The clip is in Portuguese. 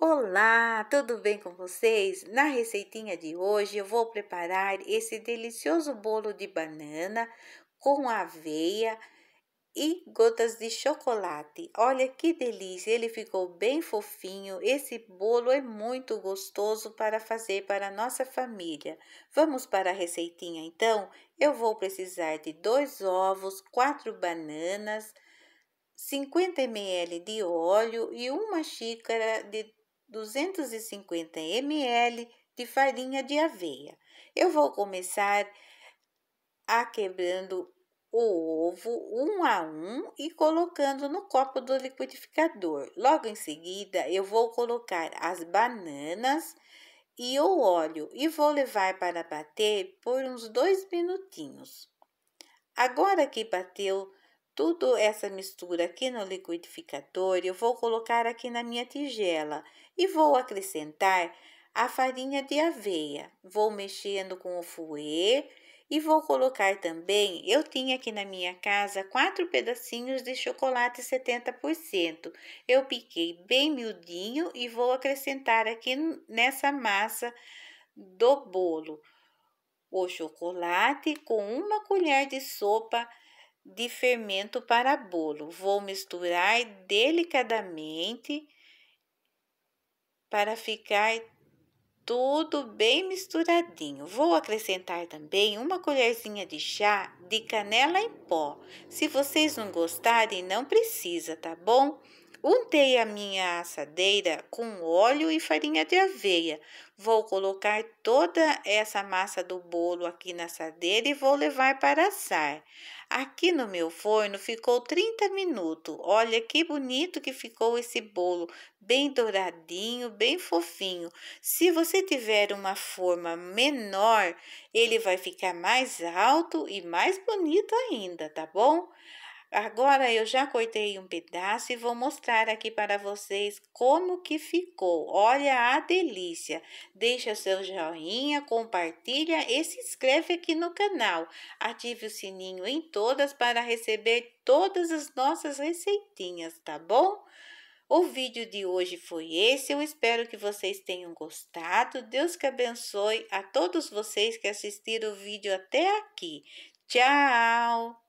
Olá, tudo bem com vocês? Na receitinha de hoje eu vou preparar esse delicioso bolo de banana com aveia e gotas de chocolate. Olha que delícia, ele ficou bem fofinho. Esse bolo é muito gostoso para fazer para a nossa família. Vamos para a receitinha então? Eu vou precisar de dois ovos, quatro bananas, 50 ml de óleo e uma xícara de 250 ml de farinha de aveia. Eu vou começar a quebrando o ovo um a um e colocando no copo do liquidificador. Logo em seguida, eu vou colocar as bananas e o óleo e vou levar para bater por uns dois minutinhos. Agora que bateu tudo essa mistura aqui no liquidificador, eu vou colocar aqui na minha tigela e vou acrescentar a farinha de aveia. Vou mexendo com o fouet e vou colocar também, eu tinha aqui na minha casa quatro pedacinhos de chocolate 70%. Eu piquei bem miudinho e vou acrescentar aqui nessa massa do bolo. O chocolate com uma colher de sopa de fermento para bolo. Vou misturar delicadamente para ficar tudo bem misturadinho. Vou acrescentar também uma colherzinha de chá de canela em pó. Se vocês não gostarem, não precisa, tá bom? Untei a minha assadeira com óleo e farinha de aveia. Vou colocar toda essa massa do bolo aqui na assadeira e vou levar para assar. Aqui no meu forno ficou 30 minutos. Olha que bonito que ficou esse bolo, bem douradinho, bem fofinho. Se você tiver uma forma menor, ele vai ficar mais alto e mais bonito ainda, tá bom? Agora eu já cortei um pedaço e vou mostrar aqui para vocês como que ficou. Olha a delícia! Deixa seu joinha, compartilha e se inscreve aqui no canal. Ative o sininho em todas para receber todas as nossas receitinhas, tá bom? O vídeo de hoje foi esse, eu espero que vocês tenham gostado. Deus que abençoe a todos vocês que assistiram o vídeo até aqui. Tchau!